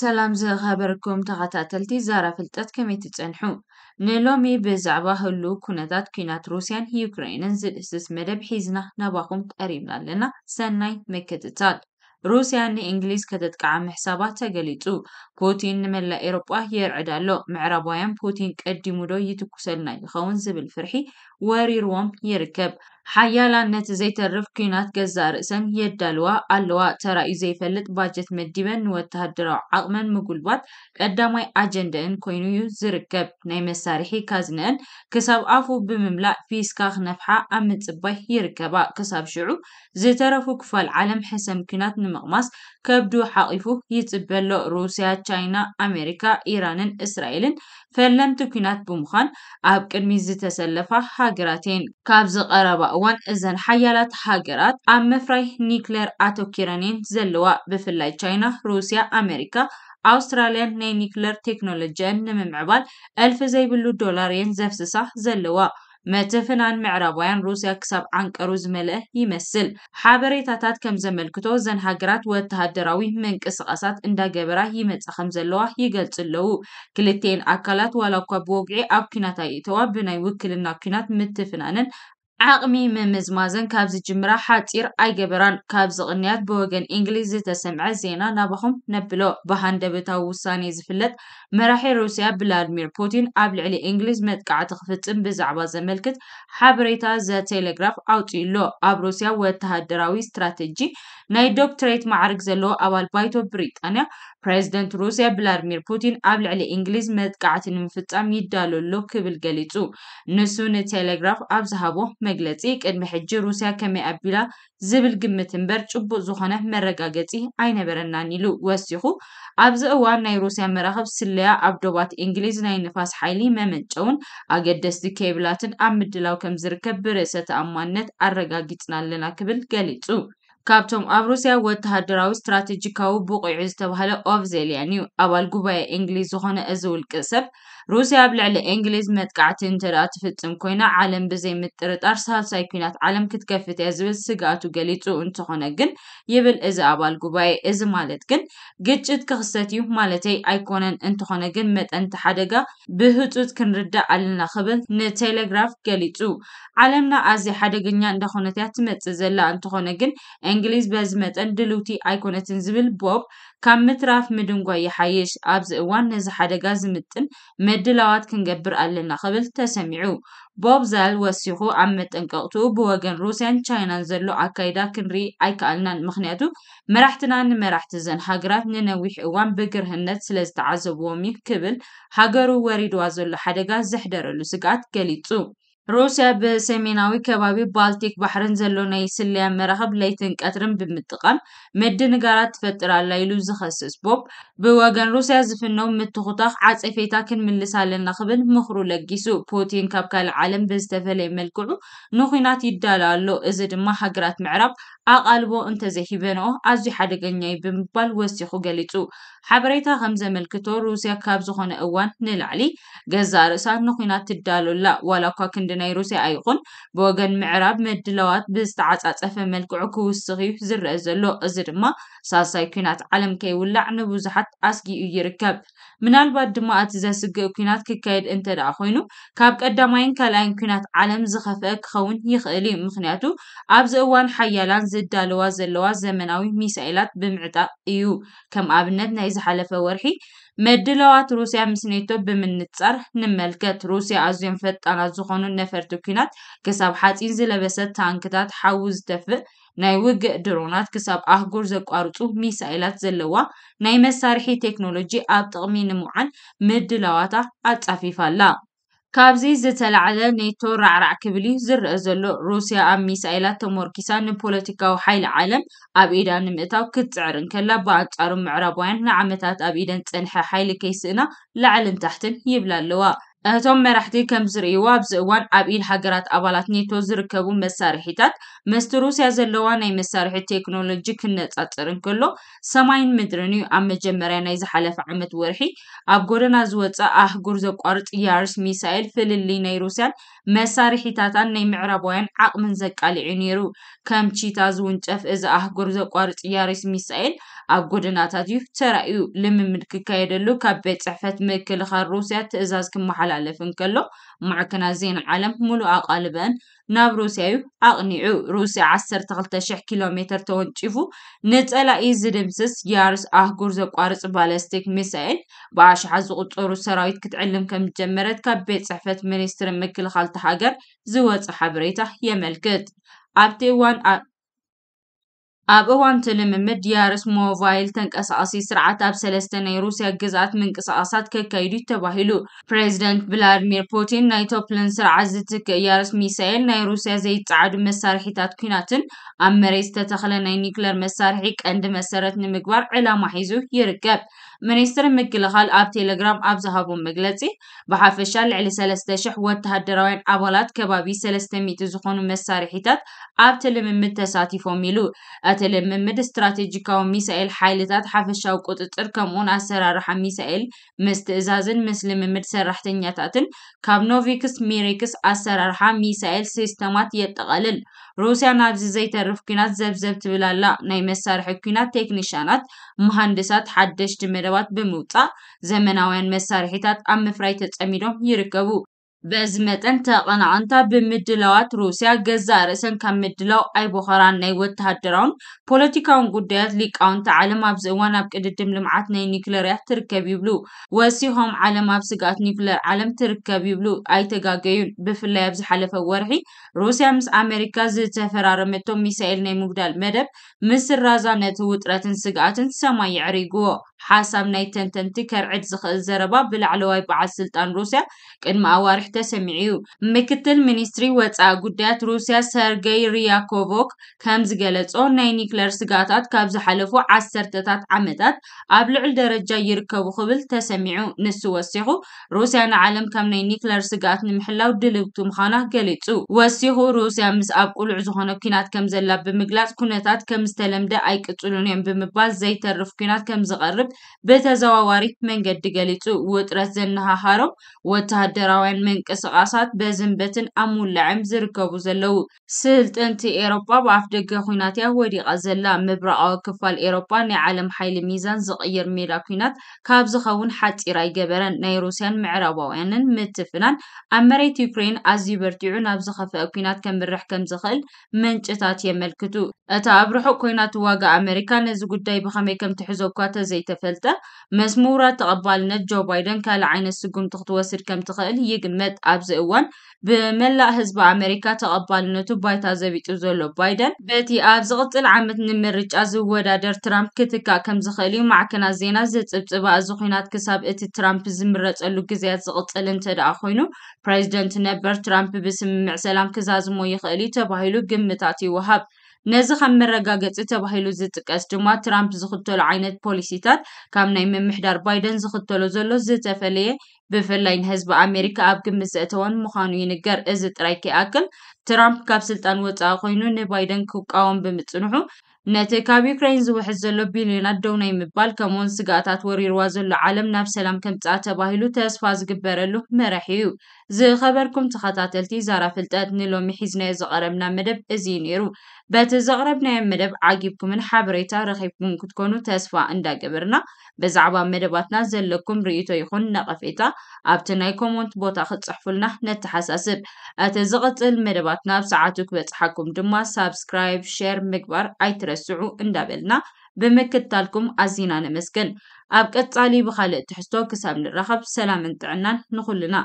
ሰላም ዝኸበርኩም ተኸታተልቲ ዛራ ፍልጠት ከመይ ትጸንሑ ንሎሚ ብዛዕባ ህሉ ኩነታት ኩናት ሩስያን ዩክራይንን ዝድስስ መደብ ሒዝና ናባኹም ቀሪብና ኣለና ሰናይ ምክትታል ሩስያ ንእንግሊዝ ከተጥቃዓ ምሕሳባ ተገሊጹ ፑቲን ንመላእ ኤሮጳ የርዕድ ኣሎ ምዕራባውያን ፑቲን ቀዲሙ ዶ ይትኩሰልና ይኸውን ዝብል ፍርሒ ወሪሮም ይርከብ ሓያላነት ዘይተርፍ ኩናት ገዛ ርእሰን የዳልዋ ኣለዋ ተራእዩ ዘይፈልጥ ባጀት መዲበን ንወተሃደራዊ ዓቕመን ምጉልባት ቀዳማይ ኣጀንደአን ኮይኑ እዩ ዝርከብ ናይ መሳርሒ ካዝነአን ክሳብ ኣፉ ብምምላእ ፊስካ ክነፍሓ ኣብ ምፅባይ ይርከባ ክሳብ ሽዑ ዝተረፉ ክፋል ዓለም ሕሰም ኩናት ንምቕማስ ከብዱ ሓቒፉ ይፅበሎ ሩስያ ቻይና ኣሜሪካ ኢራንን እስራኤልን فلم تكنات بمخان اب كرمي زتسلفة حاجراتين كابز غرابة اوان ازن حيالات حاجرات ام مفراي نيكلير اتو كيرانين زلوا بفلاي چاينة روسيا امريكا أستراليا ني تكنولوجيا نمم عبال الف زيبلو دولارين زفسسة زلوا መድፍናን ምዕራባውያን ሩስያ ክሳብ ዓንቀሩ ዝመልአ ይመስል ሓበሬታታት ከም ዘመልክቶ እዘን ሃገራት ወተሃደራዊ ምንቅስቃሳት እንዳገበራ ይመፅኣ ከም ዘለዋ ይገልፅ ኣለው ክልተን ኣካላት ዋላ እኳ ብወግዒ ኣብ ኩናት ኣይእተዋ ብናይ ውክልና ኩናት ምትፍናንን ዓቕሚ ምምዝማዘን ካብ ዝጅምራ ሓጢር ኣይገበራን ካብ ዝቕንያት ብወገን እንግሊዝ ዝተሰምዐ ዜና ናባኹም ነብሎ ብሃንደበታዊ ውሳኔ ዝፍለጥ መራሒ ሩስያ ብላድሚር ፑቲን ኣብ ልዕሊ እንግሊዝ መጥቃዕቲ ክፍፅም ብዛዕባ ዘመልክት ሓበሬታ ዘቴሌግራፍ ኣውፅኡ ኣሎ ኣብ ሩስያ ወተሃደራዊ ስትራተጂ ናይ ዶክትሬት ማዕርግ ዘለዎ ኣባል ባይቶ ብሪጣንያ ፕረዚደንት ሩስያ ቭላድሚር ፑቲን ኣብ ልዕሊ እንግሊዝ መጥቃዕቲ ንምፍጻም ይዳለሎ ክብል ገሊጹ። ንሱ ንቴሌግራፍ ኣብ ዝሃቦ መግለጺ ቅድሚ ሕጂ ሩስያ ከመይ ኣቢላ ዝብል ግምት እምበር ጭቡጥ ዝኾነ መረጋገጺ ኣይነበረናን ኢሉ ወሲኹ ኣብዚ እዋን ናይ ሩስያ መራኸብ ስለያ ኣብ ዶባት እንግሊዝ ናይ ንፋስ ሓይሊ መመንጨውን ኣገደስቲ ኬብላትን ኣብ ምድላው ከም ዝርከብ ብርእሰ ተኣማንነት ኣረጋጊጽና ኣለና ክብል ገሊጹ። ካብቶም ኣብ ሩስያ ወተሃደራዊ ስትራቴጂካዊ ብቑዒ ዝተባህለ ኦቭ ዜልያን እዩ ኣባል ጉባኤ እንግሊዝ ዝኾነ እዚ ውልቀ ሰብ ሩስያ ኣብ ልዕሊ እንግሊዝ መጥቃዕቲ እንተደኣ ትፍጽም ኮይና ዓለም ብዘይ ምጥርጣር ሳልሳይ ኩናት ዓለም ክትከፍት እያ ዝብል ስጋኣቱ ገሊጹ እንተኾነ ግን ይብል እዚ ኣባል ጉባኤ እዚ ማለት ግን ግጭት ክኽሰት እዩ ማለተይ ኣይኮነን እንተኾነ ግን መጠንቲ ሓደጋ ብህፁት ክንርዳእ ኣለና ክብል ንቴሌግራፍ ገሊጹ ዓለምና ኣዝየ ሓደገኛ እንዳኾነት እያ ትመጽእ ዘላ እንተኾነ ግን እንግሊዝ በዚ መጠን ድልውቲ ኣይኮነትን ዝብል ቦብ ካብ ምትራፍ ምድንጓይ ይሓይሽ ኣብዚ እዋን ነዚ ሓደጋ ዝምጥን ዕድላዋት ክንገብር ኣለና ክብል ተሰሚዑ ቦብ ቦብዛል ወሲኹ ኣብ መጠንቀቕቱ ብወገን ሩስያን ቻይናን ዘሎ ኣካይዳ ክንሪኢ ኣይከኣልናን ምክንያቱ መራሕትና ንመራሕቲ ዘን ሃገራት ንነዊሕ እዋን ብግርህነት ስለ ዝተዓዘብዎም ክብል ሃገሩ ወሪድዋ ዘሎ ሓደጋ ዘሕደረሉ ስግኣት ገሊጹ ሩስያ ብሰሜናዊ ከባቢ ባልቲክ ባሕርን ዘሎ ናይ ስለያ መራኸብ ለይትን ቀትርን ብምጥቃም ምድንጋራት ትፈጥር ኣላ ኢሉ ዝኸስስ ቦብ ብወገን ሩስያ ዝፍነው ምትኹታኽ ዓፀፌታ ክንምልስ ኣለና ክብል ምኽሩ ለጊሱ ፑቲን ካብ ካልእ ዓለም ብዝተፈለየ መልክዑ ንኹናት ይዳሎ ኣሎ እዚ ድማ ሃገራት ምዕራብ ኣቓልቦ እንተዘይሂበንኦ ኣዝዩ ሓደገኛ እዩ ብምባል ወሲኹ ገሊጹ حبريتا غمزة ملك روسيا كاب زخون اوان نلعلي غزا رسان نخينات تدالو لا كاكن دناي روسيا ايقون بوغن معراب مدلوات بزتعات افا ملك عكو السغيو زر ازلو ازر ما ساساي كينات عالم كي ولع نبوزحات اسجي يركب ምናልባት ድማ እቲ ዘስግእ ኩናት ክካየድ እንተደኣ ኮይኑ ካብ ቀዳማይን ካልኣይን ኩናት ዓለም ዝኸፍአ ክኸውን ይኽእል እዩ ምክንያቱ ኣብዚ እዋን ሓያላን ዝዳለዋ ዘለዋ ዘመናዊ ሚሳኤላት ብምዕጣቅ እዩ ከም ኣብነት ናይ ዝሓለፈ ወርሒ መድለዋት ሩስያ ምስ ኔቶ ብምንጻር ንመልከት ሩስያ ኣዝዮም ፈጣናት ዝኾኑ ነፈርቲ ኩናት ክሳብ ሓፂን ዝለበሰት ታንክታት ሓዊ ዝተፍእ ናይ ውግእ ድሮናት ክሳብ ኣህጉር ዘቋርፁ ሚሳኤላት ዘለዋ ናይ መሳርሒ ቴክኖሎጂ ኣብ ጥቕሚ ንምውዓል ምድላዋታ ኣጻፊፋ ኣላ። ካብዚ ዝተላዕለ ኔቶ ራዕራዕ ክብል እዩ ዝረአ ዘሎ። ሩስያ ኣብ ሚሳኤላት ተሞርኪሳ ንፖለቲካዊ ሓይሊ ዓለም ኣብ ኢዳ ንምእታው ክትፅዕር እንከላ፡ ብኣንጻሩ ምዕራባውያን ንዓመታት ኣብ ኢደን ዝጸንሐ ሓይሊ ከይስእና ላዕልን ታሕትን ይብላ ኣለዋ። እቶም መራሕቲ ከም ዝርእይዎ ኣብዚ እዋን ኣብ ኢድ ሃገራት ኣባላት ኔቶ ዝርከቡ መሳርሒታት ምስቲ ሩስያ ዘለዋ ናይ መሳርሒ ቴክኖሎጂ ክነፃፅር እንከሎ ሰማይን ምድርን እዩ። ኣብ መጀመርያ ናይ ዝሓለፈ ዓመት ወርሒ ኣብ ጎደና ዝወፀ ኣህጉር ዘቋርፅ ያርስ ሚሳኤል ፍልሊ ናይ ሩስያን መሳርሒታታን ናይ ምዕራባውያን ዓቕምን ዘቃሊዑ ነይሩ። ከም ቺታ ዝውንጨፍ እዚ ኣህጉር ዘቋርፅ ያርስ ሚሳኤል ኣብ ጎደናታት እዩ ተራእዩ። ልምምድ ክካየደሉ ካብ ቤት ፅሕፈት ምክልኻል ሩስያ ትእዛዝ ክመሓላለፍ ክመሓላለፍን ከሎ ማዕከናዜን ዓለም ሙሉእ ኣቓልበአን ናብ ሩስያ እዩ ኣቕኒዑ ሩስያ 12000 ኪሎ ሜትር ተወንጪፉ ንፀላኢ ዝድምስስ ያርስ ኣህጉር ዘቋርፅ ባለስቲክ ሚሳኤል ብኣሽሓ ዝቁፀሩ ሰራዊት ክትዕልም ከም ጀመረት ካብ ቤት ፅሕፈት ሚኒስትሪ ምክልኻል ተሃገር ዝወፅእ ሓበሬታ የመልክት ኣብቲ እዋን ኣብ እዋን ትልምምድ ዲያርስ ሞባይል ተንቀሳቐሲ ስርዓት ኣብ ሰለስተ ናይ ሩስያ ግዛኣት ምንቅስቓሳት ከካይዱ ተባሂሉ ፕሬዚደንት ቭላድሚር ፑቲን ናይ ቶፕልን ስርዓት ዝትክእ ያርስ ሚሳኤል ናይ ሩስያ ዘይፀዓዱ መሳርሒታት ኩናትን ኣብ መሬት ዝተተኽለ ናይ ኒክለር መሳርሒ ቀንዲ መሰረት ንምግባር ዕላማ ሒዙ ይርከብ ሚኒስትር ምክልኻል ኣብ ቴሌግራም ኣብ ዝሃቦ መግለፂ ብሓፈሻ ልዕሊ 3000 ወተሃደራውያን ኣባላት ከባቢ 300 ዝኾኑ መሳርሒታት ኣብቲ ልምምድ ተሳቲፎም ኢሉ እቲ ልምምድ ስትራቴጂካዊ ሚሳኤል ሓይልታት ሓፈሻዊ ቁፅፅር ከምኡውን ኣሰራርሓ ሚሳኤል ምስ ትእዛዝን ምስ ልምምድ ሰራሕተኛታትን ካብ ኖቪክስ ሚሪክስ ኣሰራርሓ ሚሳኤል ሲስተማት የጠቐልል ሩስያ ናብዚ ዘይተርፍ ኩናት ዘብዘብ ትብላላ ናይ መሳርሒ ኩናት ቴክኒሽያናት መሃንድሳት ሓደሽቲ መደ ዕለባት ብምውፃእ ዘመናውያን መሳርሒታት ኣብ ምፍራይ ተፀሚዶም ይርከቡ። በዚ መጠን ተቐናቐንታ ብምድላዋት ሩስያ ገዛ ርእሰን ካብ ምድላው ኣይቦኸራን ናይ ወተሃደራውን ፖለቲካውን ጉዳያት ሊቃውንቲ ዓለም ኣብዚ እዋን ኣብ ቅድድም ልምዓት ናይ ኒክለርያት ትርከብ ይብሉ። ወሲኾም ዓለም ኣብ ስጋት ኒክለር ዓለም ትርከብ ይብሉ ኣይተጋገዩን። ብፍላይ ኣብ ዝሓለፈ ወርሒ ሩስያ ምስ ኣሜሪካ ዝተፈራረመቶም ሚሳኤል ናይ ምጉዳል መደብ ምስ ራዛ ነቲ ውጥረትን ስግኣትን ሰማይ ይዕሪግዎ ሓሳብ ናይተን ተንቲከር ዕድ ዝኽእል ዘረባ ብላዕለዋይ በዓል ስልጣን ሩስያ ቅድሚ ኣዋርሕ ተሰሚዑ እዩ ምክትል ሚኒስትሪ ወፃኢ ጉዳያት ሩስያ ሰርገይ ሪያኮቮክ ከም ዝገለጾ ናይ ኒክለር ስጋታት ካብ ዝሓለፉ ዓሰርተታት ዓመታት ኣብ ልዑል ደረጃ ይርከቡ ክብል ተሰሚዑ ንሱ ወሲኹ ሩስያ ንዓለም ከም ናይ ኒክለር ስጋኣት ንምሕላው ድልውቲ ምዃና ገሊጹ ወሲኹ ሩስያ ምስ ኣብ ቁሉዕ ዝኾነ ኩናት ከም ዘላ ብምግላጽ ኩነታት ከም ዝተለምደ ኣይቅጽሉን እዮም ብምባል ዘይተርፍ ኩናት ከም ዝቐርብ ሲሆን በተዘዋዋሪ መንገድ ገሊጹ ውጥረት ዘነሃሃሮም ወታደራውያን ምንቅስቃሳት በዝንበትን ኣብ ምውላዕን ዝርከቡ ዘለዉ ስልጥንቲ ኤሮጳ ብኣፍ ደገ ኩናት እያ ወዲቓ ዘላ ምብራቃዊ ክፋል ኤሮጳ ናይ ዓለም ሓይሊ ሚዛን ዝቕይር ሜዳ ኩናት ካብ ዝኸውን ሓፂር ኣይገበረን ናይ ሩስያን ምዕራባውያንን ምትፍናን ኣብ መሬት ዩክሬን ኣዝዩ በርቲዑ ናብ ዝኸፍአ ኩናት ከምርሕ ከም ዝኽእል መንጭታት የመልክቱ እታ ኣብ ርሑቅ ኮይናት ዋጋ ኣሜሪካ ነዚ ጉዳይ ብኸመይ ከም ትሕዘኳ ተዘይተ زفلتة مزمورة تقبال نجو بايدن كان عين السقوم تخطوسر كم تخيل يجمد أبز إوان بملا هزب أمريكا تقبال نتو بايتا زبيت أزولو بايدن بيتي أبز قتل عمت نمرج أزو در ترامب كتكا كم زخيلي مع كنا زينا زيت ابتبا أزوخينات كساب إتي ترامب زمرت ألو كزيات قتل انت دا أخوينو بريزدنت نبر ترامب بسم مع سلام كزازمو يخيلي تباهيلو قمتاتي وهاب ነዚ ከም መረጋገፂ ተባሂሉ ዝጥቀስ ድማ ትራምፕ ዝኽተሎ ዓይነት ፖሊሲታት ካብ ናይ ምምሕዳር ባይደን ዝኽተሎ ዘሎ ዝተፈለየ ብፍላይ ንህዝቢ ኣሜሪካ ኣብ ግምት ዘእተወን ምዃኑ ይንገር። እዚ ጥራይ ከይኣክል ትራምፕ ካብ ስልጣን ወፃኢ ኮይኑ ንባይደን ክቃወም ብምፅንሑ ነቲ ካብ ዩክራይን ዝውሕዝ ዘሎ ቢልዮናት ደው ናይ ምባል ከምኡውን ስጋኣታት ወሪርዋ ዘሎ ዓለም ናብ ሰላም ከምፅኣ ተባሂሉ ተስፋ ዝግበረሉ መራሒ እዩ ዝኸበርኩም ተኸታተልቲ ዛራ ፍልጠት ንሎሚ ሒዝናዮ ዘቐረብና መደብ እዚ ነይሩ በቲ ዘቕረብናዮ መደብ ዓጊብኩምን ሓበሬታ ረኺብኩም ክትኮኑ ተስፋ እንዳገበርና ብዛዕባ መደባትና ዘለኩም ርእቶ ይኹን ነቐፌታ ኣብቲ ናይ ኮመንት ቦታ ክትፅሕፉልና ነተሓሳስብ እቲ ዝቕፅል መደባትና ኣብ ሰዓቱ ክበፅሓኩም ድማ ሳብስክራይብ ሸር ምግባር ኣይትረስዑ እንዳበልና ብምክታልኩም ኣዝና ነመስገን ኣብ ቀጻሊ ብኻልእ ትሕዝቶ ክሳብ ንራኸብ ሰላምን ጥዕናን ንኹልና